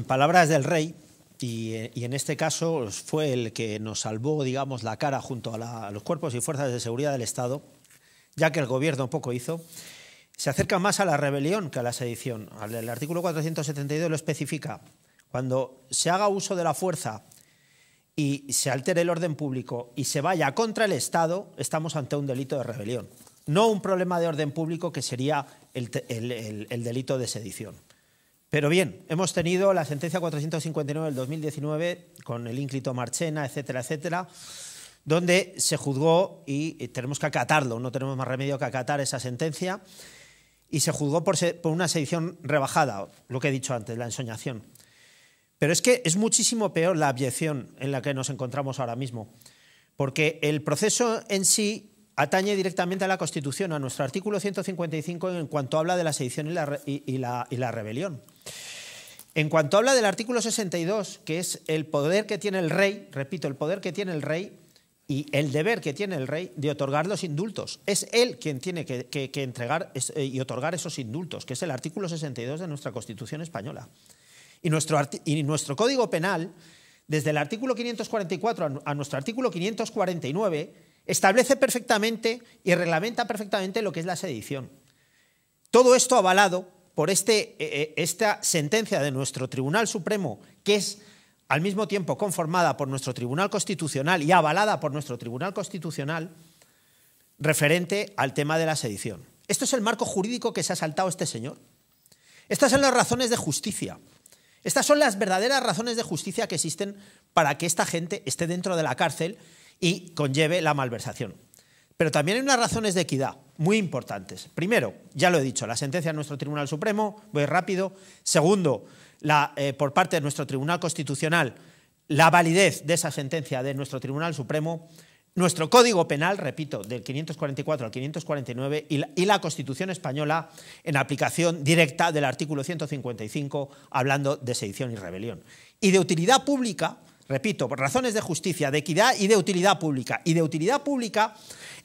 En palabras del rey, y, en este caso pues, fue el que nos salvó, digamos, la cara junto a, los cuerpos y fuerzas de seguridad del Estado, ya que el gobierno poco hizo, se acerca más a la rebelión que a la sedición. El artículo 472 lo especifica. Cuando se haga uso de la fuerza y se altere el orden público y se vaya contra el Estado, estamos ante un delito de rebelión, no un problema de orden público que sería el delito de sedición. Pero bien, hemos tenido la sentencia 459 del 2019 con el ínclito Marchena, etcétera, etcétera, donde se juzgó y eh, tenemos que acatarlo, no tenemos más remedio que acatar esa sentencia, y se juzgó por, una sedición rebajada, lo que he dicho antes, la ensoñación. Pero es que es muchísimo peor la abyección en la que nos encontramos ahora mismo, porque el proceso en sí atañe directamente a la Constitución, a nuestro artículo 155 en cuanto habla de la sedición y la, rebelión. En cuanto habla del artículo 62, que es el poder que tiene el rey, repito, el poder que tiene el rey y el deber que tiene el rey de otorgar los indultos. Es él quien tiene que, entregar eh, y otorgar esos indultos, que es el artículo 62 de nuestra Constitución española. Y nuestro, y nuestro Código Penal, desde el artículo 544 a nuestro artículo 549, establece perfectamente y reglamenta perfectamente lo que es la sedición. Todo esto avalado por este, eh, eh, esta sentencia de nuestro Tribunal Supremo, que es al mismo tiempo conformada por nuestro Tribunal Constitucional y avalada por nuestro Tribunal Constitucional, referente al tema de la sedición. Esto es el marco jurídico que se ha saltado este señor. Estas son las razones de justicia. Estas son las verdaderas razones de justicia que existen para que esta gente esté dentro de la cárcel y conlleve la malversación. Pero también hay unas razones de equidad muy importantes. Primero, ya lo he dicho, la sentencia de nuestro Tribunal Supremo, voy rápido. Segundo, eh, por parte de nuestro Tribunal Constitucional, la validez de esa sentencia de nuestro Tribunal Supremo, nuestro Código Penal, repito, del 544 al 549 y y la Constitución Española en aplicación directa del artículo 155, hablando de sedición y rebelión. Y de utilidad pública, Repito, por razones de justicia, de equidad y de utilidad pública. Y de utilidad pública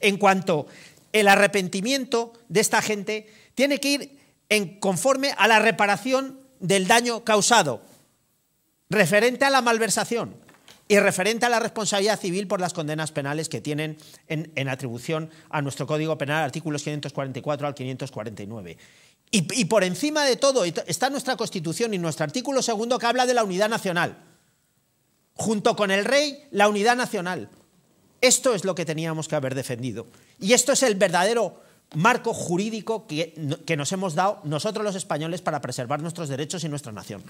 en cuanto el arrepentimiento de esta gente tiene que ir en conforme a la reparación del daño causado, referente a la malversación y referente a la responsabilidad civil por las condenas penales que tienen en, atribución a nuestro Código Penal, artículos 544 al 549. Y, y por encima de todo está nuestra Constitución y nuestro artículo segundo que habla de la unidad nacional junto con el rey, la unidad nacional. Esto es lo que teníamos que haber defendido. Y esto es el verdadero marco jurídico que, nos hemos dado nosotros los españoles para preservar nuestros derechos y nuestra nación.